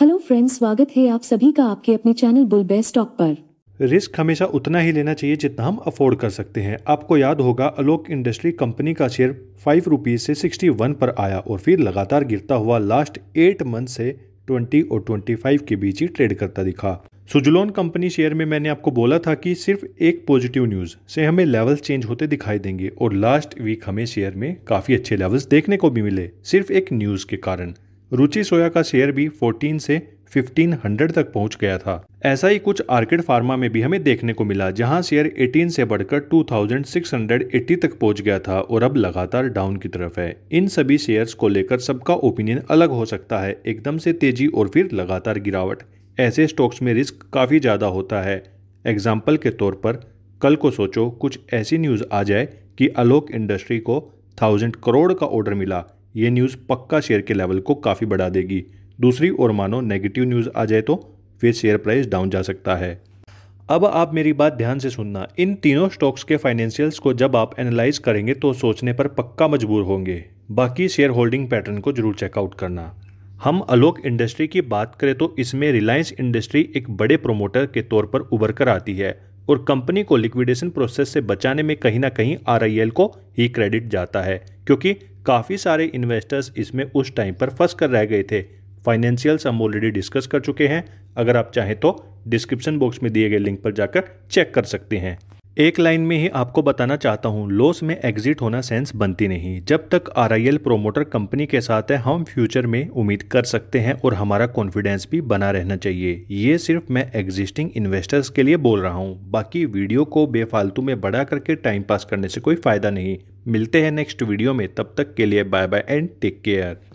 hello friends स्वागत है आप सभी का आपके अपने चैनल बुल बेस्ट स्टॉक पर रिस्क हमेशा उतना ही लेना चाहिए जितना हम अफोर्ड कर सकते हैं आपको याद होगा अलोक इंडस्ट्री कंपनी का शेयर फाइव रुपीज़ से सिक्सटी वन पर आया और फिर लगातार गिरता हुआ लास्ट एट मंथ से ट्वेंटी और ट्वेंटी फाइव के बीच ही ट्रेड करता दिखा सुजलोन कंपनी शेयर में मैंने आपको बोला था कि सिर्फ एक पॉजिटिव न्यूज़ से हमें लेवल्स चेंज होते दिखाई देंगे और लास्ट वीक हमें शेयर में काफ़ी अच्छे लेवल्स देखने को भी मिले सिर्फ एक न्यूज़ के कारण रुचि सोया का शेयर भी 14 से 1500 तक पहुंच गया था ऐसा ही कुछ आर्किड फार्मा में भी हमें देखने को मिला जहां शेयर 18 से बढ़कर 2680 तक पहुंच गया था और अब लगातार डाउन की तरफ है इन सभी शेयर्स को लेकर सबका ओपिनियन अलग हो सकता है एकदम से तेजी और फिर लगातार गिरावट ऐसे स्टॉक्स में रिस्क काफ़ी ज़्यादा होता है एग्जाम्पल के तौर पर कल को सोचो कुछ ऐसी न्यूज़ आ जाए कि अलोक इंडस्ट्री को थाउजेंड करोड़ का ऑर्डर मिला ये न्यूज़ पक्का शेयर के लेवल को काफ़ी बढ़ा देगी दूसरी ओर मानो नेगेटिव न्यूज़ आ जाए तो फिर शेयर प्राइस डाउन जा सकता है अब आप मेरी बात ध्यान से सुनना इन तीनों स्टॉक्स के फाइनेंशियल्स को जब आप एनालाइज करेंगे तो सोचने पर पक्का मजबूर होंगे बाकी शेयर होल्डिंग पैटर्न को जरूर चेकआउट करना हम अलोक इंडस्ट्री की बात करें तो इसमें रिलायंस इंडस्ट्री एक बड़े प्रोमोटर के तौर पर उभर कर आती है और कंपनी को लिक्विडेशन प्रोसेस से बचाने में कहीं ना कहीं आर को ही क्रेडिट जाता है क्योंकि काफ़ी सारे इन्वेस्टर्स इसमें उस टाइम पर फंस कर रह गए थे फाइनेंशियल्स हम ऑलरेडी डिस्कस कर चुके हैं अगर आप चाहें तो डिस्क्रिप्शन बॉक्स में दिए गए लिंक पर जाकर चेक कर सकते हैं एक लाइन में ही आपको बताना चाहता हूँ लॉस में एग्जिट होना सेंस बनती नहीं जब तक आर प्रोमोटर कंपनी के साथ है हम फ्यूचर में उम्मीद कर सकते हैं और हमारा कॉन्फिडेंस भी बना रहना चाहिए ये सिर्फ मैं एग्जिस्टिंग इन्वेस्टर्स के लिए बोल रहा हूँ बाकी वीडियो को बेफालतू में बढ़ा करके टाइम पास करने से कोई फ़ायदा नहीं मिलते हैं नेक्स्ट वीडियो में तब तक के लिए bye bye and take care